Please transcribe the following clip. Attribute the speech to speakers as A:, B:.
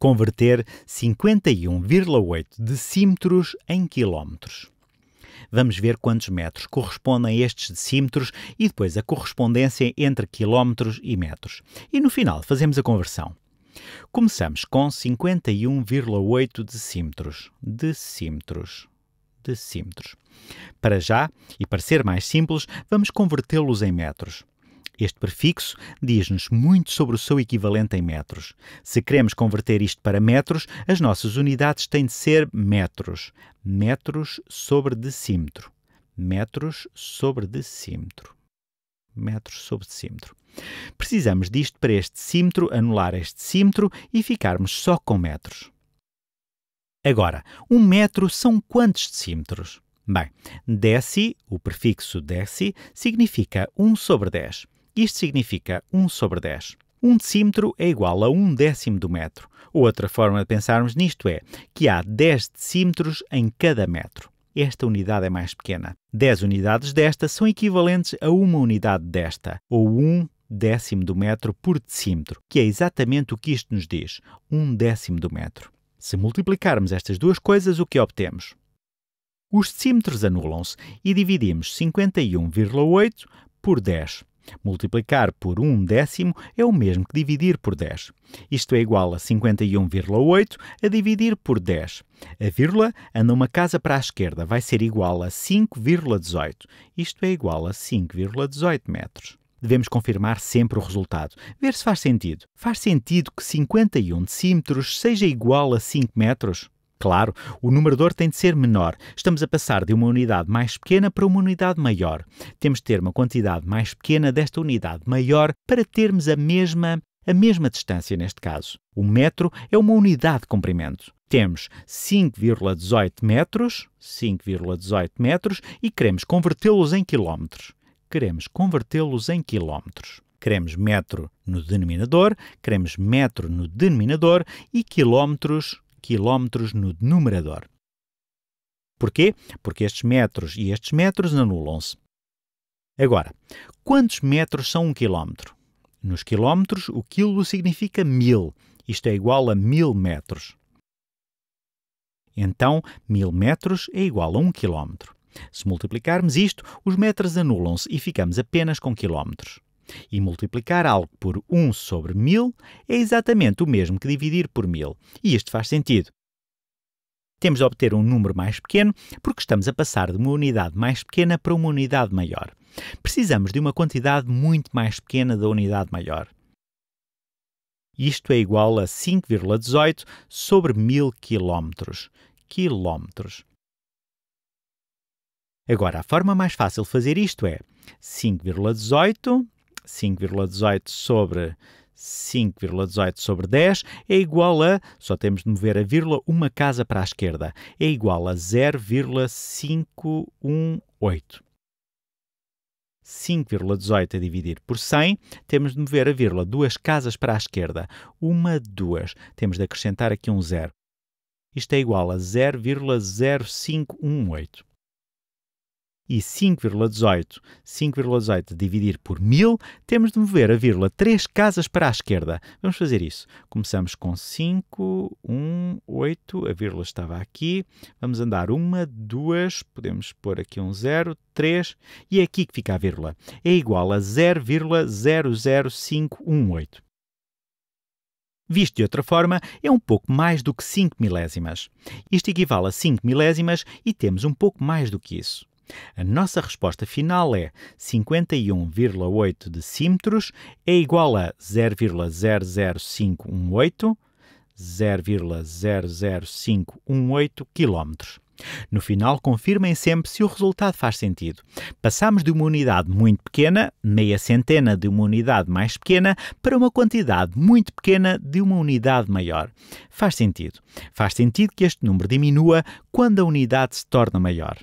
A: converter 51,8 decímetros em quilómetros. Vamos ver quantos metros correspondem a estes decímetros e depois a correspondência entre quilómetros e metros. E no final fazemos a conversão. Começamos com 51,8 decímetros. Decímetros. Decímetros. Para já, e para ser mais simples, vamos convertê-los em metros. Este prefixo diz-nos muito sobre o seu equivalente em metros. Se queremos converter isto para metros, as nossas unidades têm de ser metros. Metros sobre decímetro. Metros sobre decímetro. Metros sobre decímetro. Precisamos disto para este decímetro, anular este decímetro e ficarmos só com metros. Agora, um metro são quantos decímetros? Bem, deci, o prefixo deci, significa 1 sobre 10. Isto significa 1 sobre 10. Um decímetro é igual a um décimo do metro. Outra forma de pensarmos nisto é que há 10 decímetros em cada metro. Esta unidade é mais pequena. 10 unidades desta são equivalentes a uma unidade desta, ou 1 um décimo do metro por decímetro, que é exatamente o que isto nos diz, 1 um décimo do metro. Se multiplicarmos estas duas coisas, o que obtemos? Os decímetros anulam-se e dividimos 51,8 por 10. Multiplicar por um décimo é o mesmo que dividir por 10. Isto é igual a 51,8 a dividir por 10. A vírgula anda uma casa para a esquerda, vai ser igual a 5,18. Isto é igual a 5,18 metros devemos confirmar sempre o resultado, ver se faz sentido. Faz sentido que 51 decímetros seja igual a 5 metros? Claro, o numerador tem de ser menor. Estamos a passar de uma unidade mais pequena para uma unidade maior. Temos de ter uma quantidade mais pequena desta unidade maior para termos a mesma a mesma distância neste caso. O metro é uma unidade de comprimento. Temos 5,18 metros, 5,18 metros e queremos convertê-los em quilómetros. Queremos convertê-los em quilómetros. Queremos metro no denominador, queremos metro no denominador e quilómetros quilómetros no numerador. Porquê? Porque estes metros e estes metros anulam-se. Agora, quantos metros são um quilómetro? Nos quilómetros, o quilo significa mil. Isto é igual a mil metros. Então, mil metros é igual a um quilómetro. Se multiplicarmos isto, os metros anulam-se e ficamos apenas com quilómetros. E multiplicar algo por 1 sobre 1000 é exatamente o mesmo que dividir por 1000. E isto faz sentido. Temos de obter um número mais pequeno porque estamos a passar de uma unidade mais pequena para uma unidade maior. Precisamos de uma quantidade muito mais pequena da unidade maior. Isto é igual a 5,18 sobre 1000 quilómetros. Quilómetros. Agora, a forma mais fácil de fazer isto é 5,18 5,18 sobre 5,18 sobre 10 é igual a, só temos de mover a vírgula uma casa para a esquerda, é igual a 0,518. 5,18 a dividir por 100, temos de mover a vírgula duas casas para a esquerda. Uma, duas. Temos de acrescentar aqui um zero. Isto é igual a 0,0518 e 5,18. 5,18 dividir por 1000, temos de mover a vírgula 3 casas para a esquerda. Vamos fazer isso. Começamos com 5, 1, 8, a vírgula estava aqui. Vamos andar uma, duas, podemos pôr aqui um zero, 3, e é aqui que fica a vírgula. É igual a 0,00518. Visto de outra forma, é um pouco mais do que 5 milésimas. Isto equivale a 5 milésimas e temos um pouco mais do que isso. A nossa resposta final é 51,8 decímetros é igual a 0,00518 0,00518 km. No final, confirmem sempre se o resultado faz sentido. Passamos de uma unidade muito pequena, meia centena de uma unidade mais pequena, para uma quantidade muito pequena de uma unidade maior. Faz sentido. Faz sentido que este número diminua quando a unidade se torna maior.